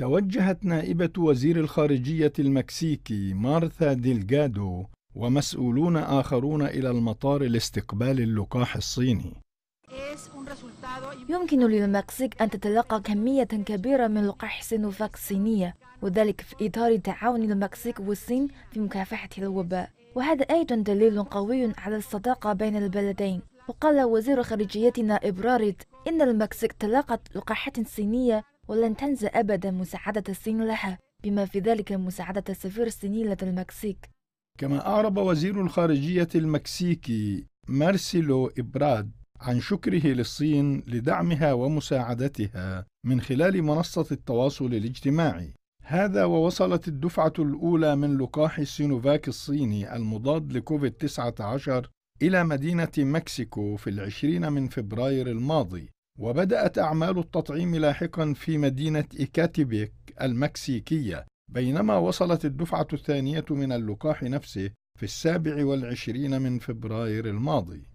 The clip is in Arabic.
توجهت نائبة وزير الخارجية المكسيكي مارثا ديلجادو ومسؤولون آخرون إلى المطار لاستقبال اللقاح الصيني يمكن للمكسيك أن تتلقى كمية كبيرة من لقاح سينوفاك الصينية وذلك في إطار تعاون المكسيك والصين في مكافحة الوباء وهذا أيضا دليل قوي على الصداقة بين البلدين وقال وزير خارجيتنا إبراريت إن المكسيك تلقت لقاحات صينية ولن تنسى أبدا مساعدة الصين لها بما في ذلك مساعدة السفير الصيني لدى المكسيك كما أعرب وزير الخارجية المكسيكي مارسيلو إبراد عن شكره للصين لدعمها ومساعدتها من خلال منصة التواصل الاجتماعي هذا ووصلت الدفعة الأولى من لقاح السينوفاك الصيني المضاد لكوفيد-19 إلى مدينة مكسيكو في العشرين من فبراير الماضي وبدأت أعمال التطعيم لاحقا في مدينة إيكاتيبيك المكسيكية بينما وصلت الدفعة الثانية من اللقاح نفسه في السابع والعشرين من فبراير الماضي